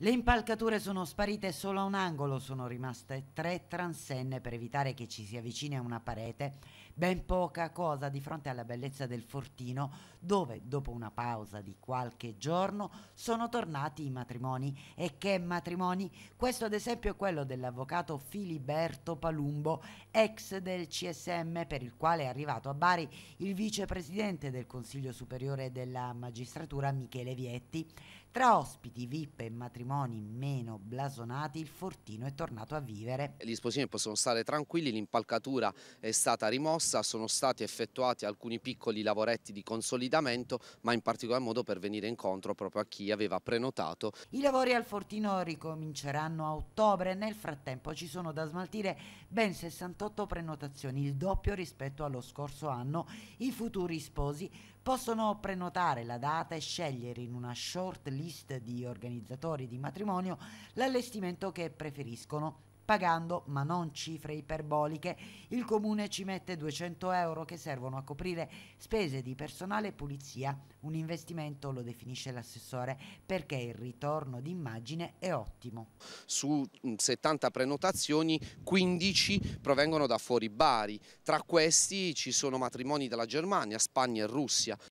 Le impalcature sono sparite solo a un angolo sono rimaste tre transenne per evitare che ci si avvicini a una parete, ben poca cosa di fronte alla bellezza del fortino, dove dopo una pausa di qualche giorno sono tornati i matrimoni. E che matrimoni? Questo ad esempio è quello dell'avvocato Filiberto Palumbo, ex del CSM, per il quale è arrivato a Bari il vicepresidente del Consiglio Superiore della Magistratura Michele Vietti. Tra ospiti VIP e matrimoni matrimoni meno blasonati, il Fortino è tornato a vivere. Gli sposini possono stare tranquilli, l'impalcatura è stata rimossa, sono stati effettuati alcuni piccoli lavoretti di consolidamento, ma in particolar modo per venire incontro proprio a chi aveva prenotato. I lavori al Fortino ricominceranno a ottobre, nel frattempo ci sono da smaltire ben 68 prenotazioni, il doppio rispetto allo scorso anno. I futuri sposi possono prenotare la data e scegliere in una short list di organizzatori di matrimonio l'allestimento che preferiscono pagando, ma non cifre iperboliche. Il comune ci mette 200 euro che servono a coprire spese di personale e pulizia. Un investimento, lo definisce l'assessore, perché il ritorno d'immagine è ottimo. Su 70 mm, prenotazioni, 15 provengono da fuori Bari. Tra questi ci sono matrimoni dalla Germania, Spagna e Russia.